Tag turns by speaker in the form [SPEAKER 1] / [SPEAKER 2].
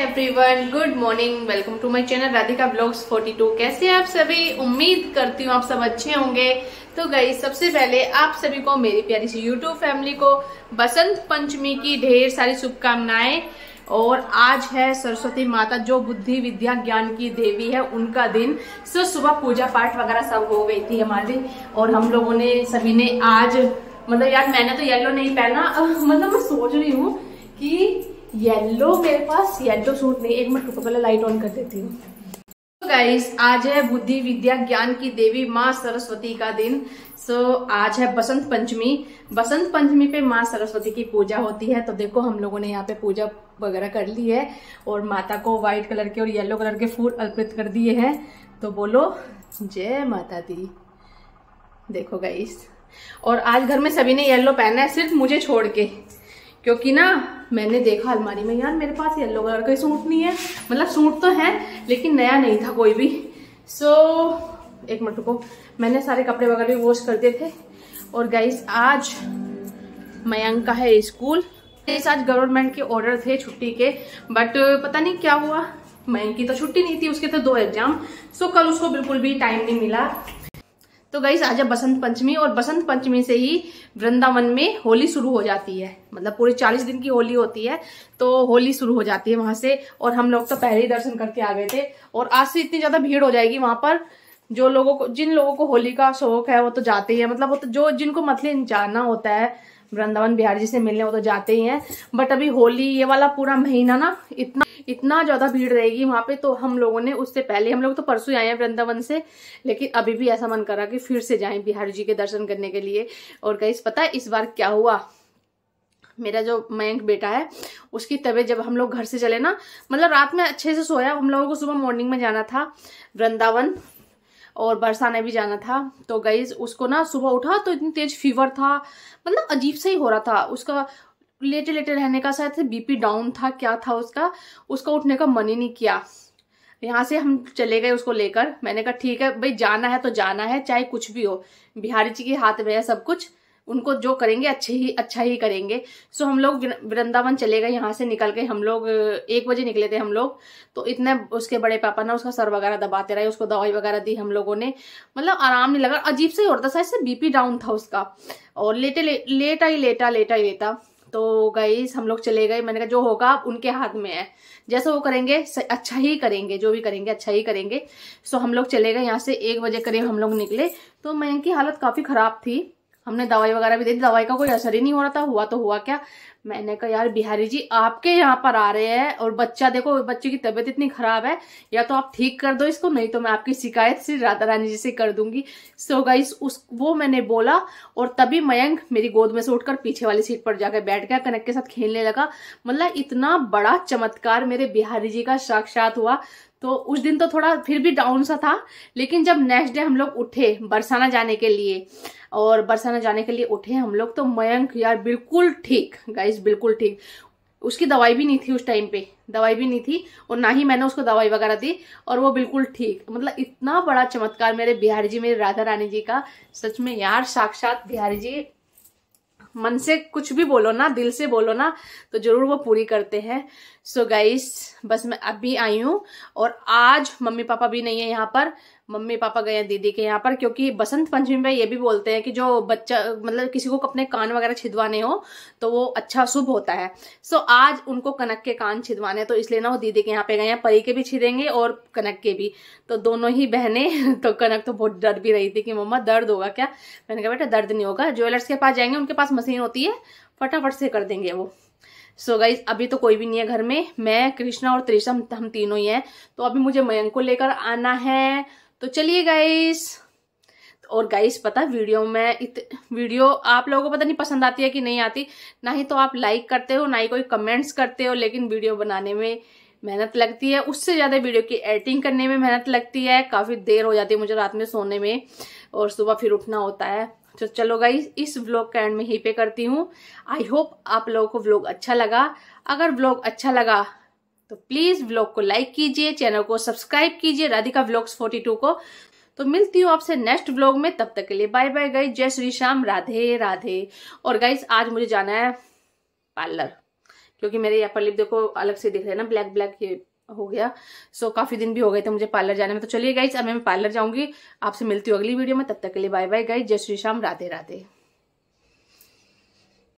[SPEAKER 1] everyone good morning welcome to my channel Radhika blogs 42 कैसे हैं आप सभी उम्मीद करती हूँ आप सब अच्छे होंगे तो गई सबसे पहले आप सभी को मेरी प्यारी सी यूट्यूब फैमिली को बसंत पंचमी की ढेर सारी शुभकामनाएं और आज है सरस्वती माता जो बुद्धि विद्या ज्ञान की देवी है उनका दिन सो सुबह पूजा पाठ वगैरह सब हो गई थी हमारी और हम लोगों ने सभी ने आज मतलब यार मैंने तो येलो नहीं पहना मतलब मैं सोच रही हूँ कि येलो मेरे पास येलो सूट नहीं एक मिनट रुको पहले लाइट ऑन कर देती हूँ गाइस आज है बुद्धि विद्या ज्ञान की देवी माँ सरस्वती का दिन सो so, आज है बसंत पंचमी बसंत पंचमी पे माँ सरस्वती की पूजा होती है तो देखो हम लोगों ने यहाँ पे पूजा वगैरह कर ली है और माता को व्हाइट कलर के और येलो कलर के फूल अर्पित कर दिए हैं तो बोलो जय माता दी देखो गाइस और आज घर में सभी ने येलो पहना है सिर्फ मुझे छोड़ के क्योंकि ना मैंने देखा अलमारी में यार मेरे पास येलो कलर का सूट नहीं है मतलब सूट तो है लेकिन नया नहीं था कोई भी सो so, एक मिनट को मैंने सारे कपड़े वगैरह भी वॉश कर दिए थे और गाइस आज मयंक का है स्कूल आज गवर्नमेंट के ऑर्डर थे छुट्टी के बट पता नहीं क्या हुआ मयंक की तो छुट्टी नहीं थी उसके तो दो एग्जाम सो so, कल उसको बिल्कुल भी टाइम नहीं मिला तो गई आज है बसंत पंचमी और बसंत पंचमी से ही वृंदावन में होली शुरू हो जाती है मतलब पूरे चालीस दिन की होली होती है तो होली शुरू हो जाती है वहां से और हम लोग तो पहले ही दर्शन करके आ गए थे और आज से इतनी ज्यादा भीड़ हो जाएगी वहां पर जो लोगों को जिन लोगों को होली का शौक है वो तो जाते ही है मतलब वो तो जो जिनको मतलब जाना होता है वृंदावन बिहार जी से मिलने वो तो जाते ही है बट अभी होली ये वाला पूरा महीना ना इतना इतना ज्यादा भीड़ रहेगी वहां पे तो हम लोगों ने उससे पहले हम लोग तो परसों आए हैं वृंदावन से लेकिन अभी भी ऐसा मन करा कि फिर से जाए बिहारी जी के दर्शन करने के लिए और कहीं पता है इस बार क्या हुआ मेरा जो मयंक बेटा है उसकी तबीयत जब हम लोग घर से चले ना मतलब रात में अच्छे से सोया हम लोगों को सुबह मॉर्निंग में जाना था वृंदावन और बरसाने भी जाना था तो गई उसको ना सुबह उठा तो इतनी तेज फीवर था मतलब अजीब से ही हो रहा था उसका लेटे लेटे रहने का शायद बीपी डाउन था क्या था उसका उसका उठने का मन ही नहीं किया यहाँ से हम चले गए उसको लेकर मैंने कहा ठीक है भाई जाना है तो जाना है चाहे कुछ भी हो बिहारी जी के हाथ में है सब कुछ उनको जो करेंगे अच्छे ही अच्छा ही करेंगे सो हम लोग वृंदावन चले गए यहाँ से निकल के हम लोग एक बजे निकले थे हम लोग तो इतने उसके बड़े पापा ना उसका सर वगैरह दबाते रहे उसको दवाई वगैरह दी हम लोगों ने मतलब आराम नहीं लगा अजीब से ही और था शायद से बीपी डाउन था उसका और लेटे ले, लेटा ही लेटा लेटा ही लेटा तो गई हम लोग चले गए मैंने कहा जो होगा उनके हाथ में है जैसा वो करेंगे अच्छा ही करेंगे जो भी करेंगे अच्छा ही करेंगे सो हम लोग चले गए यहाँ से एक बजे करीब हम लोग निकले तो मैं इनकी हालत काफ़ी ख़राब थी हमने दवाई वगैरह भी दे दी दवाई का कोई असर ही नहीं हो रहा था हुआ तो हुआ क्या मैंने कहा यार बिहारी जी आपके यहाँ पर आ रहे हैं और बच्चा देखो बच्चे की तबीयत इतनी खराब है या तो आप ठीक कर दो इसको नहीं तो मैं आपकी शिकायत से राधा रानी जी से कर दूंगी सो so गाइस उस वो मैंने बोला और तभी मयंक मेरी गोद में से उठकर पीछे वाली सीट पर जाकर बैठ गया कनक के साथ खेलने लगा मतलब इतना बड़ा चमत्कार मेरे बिहारी जी का साक्षात हुआ तो उस दिन तो थोड़ा फिर भी डाउन सा था लेकिन जब नेक्स्ट डे हम लोग उठे बरसाना जाने के लिए और बरसाना जाने के लिए उठे हम लोग तो मयंक यार बिल्कुल ठीक गाइस बिल्कुल ठीक उसकी दवाई भी नहीं थी उस टाइम पे दवाई भी नहीं थी और ना ही मैंने उसको दवाई वगैरह दी और वो बिल्कुल ठीक मतलब इतना बड़ा चमत्कार मेरे बिहारी जी मेरे राधा रानी जी का सच में यार साक्षात बिहारी जी मन से कुछ भी बोलो ना दिल से बोलो ना तो जरूर वो पूरी करते हैं सो so गाइस बस मैं अभी आई हूँ और आज मम्मी पापा भी नहीं है यहाँ पर मम्मी पापा गए दीदी के यहाँ पर क्योंकि बसंत पंचमी में ये भी बोलते हैं कि जो बच्चा मतलब किसी को अपने कान वगैरह छिदवाने हो तो वो अच्छा शुभ होता है सो so, आज उनको कनक के कान छिदवाने तो इसलिए ना वो दीदी के यहाँ पे गए हैं परी के भी छिदेंगे और कनक के भी तो दोनों ही बहनें तो कनक तो बहुत डर भी रही थी कि मम्मा दर्द होगा क्या मैंने कहा बेटा दर्द नहीं होगा ज्वेलर्स के पास जाएंगे उनके पास मशीन होती है फटाफट से कर देंगे वो सो so गाइज अभी तो कोई भी नहीं है घर में मैं कृष्णा और त्रिशम हम तीनों ही हैं तो अभी मुझे मयंक को लेकर आना है तो चलिए गाइस और गाइस पता वीडियो में इत वीडियो आप लोगों को पता नहीं पसंद आती है कि नहीं आती ना ही तो आप लाइक करते हो ना ही कोई कमेंट्स करते हो लेकिन वीडियो बनाने में मेहनत लगती है उससे ज़्यादा वीडियो की एडिटिंग करने में मेहनत लगती है काफ़ी देर हो जाती है मुझे रात में सोने में और सुबह फिर उठना होता है तो चलो गाइस इस व्लॉग का एंड में ही पे करती हूँ आई होप आप लोगों को व्लॉग अच्छा लगा अगर व्लॉग अच्छा लगा तो प्लीज व्लॉग को लाइक कीजिए चैनल को सब्सक्राइब कीजिए राधिका व्लॉग्स 42 को तो मिलती हूँ आपसे नेक्स्ट व्लॉग में तब तक के लिए बाय बाय गाइज जय श्री श्याम राधे राधे और गाइज आज मुझे जाना है पार्लर क्योंकि मेरे यहाँ पर लिप देखो अलग से दिख रहे ना ब्लैक ब्लैक ये हो गया सो so, काफी दिन भी हो गए थे मुझे पार्लर जाने में तो चलिए गाइज अब मैं पार्लर जाऊंगी आपसे मिलती हूँ अगली वीडियो में तब तक के लिए बाय बाय गाइज जय श्री श्याम राधे राधे